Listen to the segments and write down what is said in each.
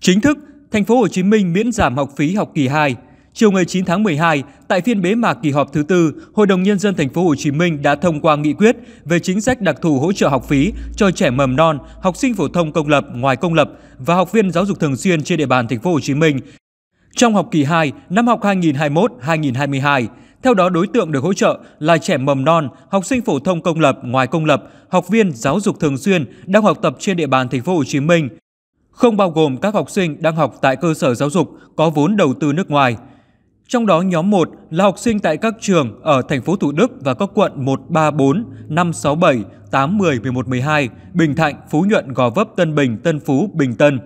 Chính thức, thành phố Hồ Chí Minh miễn giảm học phí học kỳ 2. Chiều ngày 9 tháng 12, tại phiên bế mạc kỳ họp thứ tư, Hội đồng nhân dân thành phố Hồ Chí Minh đã thông qua nghị quyết về chính sách đặc thù hỗ trợ học phí cho trẻ mầm non, học sinh phổ thông công lập, ngoài công lập và học viên giáo dục thường xuyên trên địa bàn thành phố Hồ Chí Minh trong học kỳ 2 năm học 2021-2022. Theo đó, đối tượng được hỗ trợ là trẻ mầm non, học sinh phổ thông công lập, ngoài công lập, học viên giáo dục thường xuyên đang học tập trên địa bàn thành phố Hồ Chí Minh không bao gồm các học sinh đang học tại cơ sở giáo dục có vốn đầu tư nước ngoài. Trong đó nhóm 1 là học sinh tại các trường ở thành phố Thủ Đức và các quận 134, 567, 810, 1112, Bình Thạnh, Phú Nhuận, Gò Vấp, Tân Bình, Tân Phú, Bình Tân.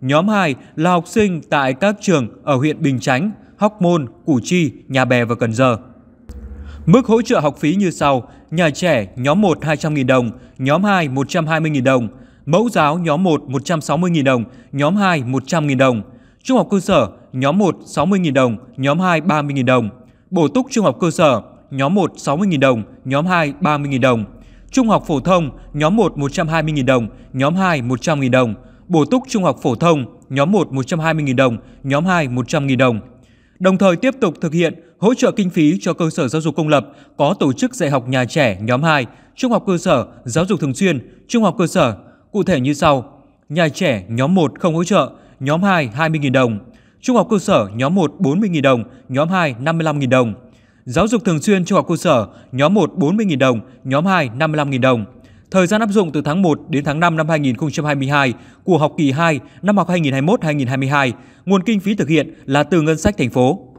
Nhóm 2 là học sinh tại các trường ở huyện Bình Chánh, Hóc Môn, Củ Chi, Nhà Bè và Cần Giờ. Mức hỗ trợ học phí như sau: nhà trẻ nhóm 1 200.000 đồng, nhóm 2 120.000 đồng, mẫu giáo nhóm 1 160.000 đồng, nhóm 2 100.000 đồng, trung học cơ sở nhóm 1 60.000 đồng, nhóm 2 30.000 đồng, bổ túc trung học cơ sở nhóm 1 60.000 đồng, nhóm 2 30.000 đồng, trung học phổ thông nhóm 1 120.000 đồng, nhóm 2 100.000 đồng, bổ túc trung học phổ thông nhóm 1 120.000 đồng, nhóm 2 100.000 đồng. Đồng thời tiếp tục thực hiện hỗ trợ kinh phí cho cơ sở giáo dục công lập có tổ chức dạy học nhà trẻ nhóm 2, trung học cơ sở, giáo dục thường xuyên, trung học cơ sở, cụ thể như sau. Nhà trẻ nhóm 1 không hỗ trợ, nhóm 2 20.000 đồng, trung học cơ sở nhóm 1 40.000 đồng, nhóm 2 55.000 đồng. Giáo dục thường xuyên trung học cơ sở nhóm 1 40.000 đồng, nhóm 2 55.000 đồng. Thời gian áp dụng từ tháng 1 đến tháng 5 năm 2022 của học kỳ 2 năm học 2021-2022, nguồn kinh phí thực hiện là từ ngân sách thành phố.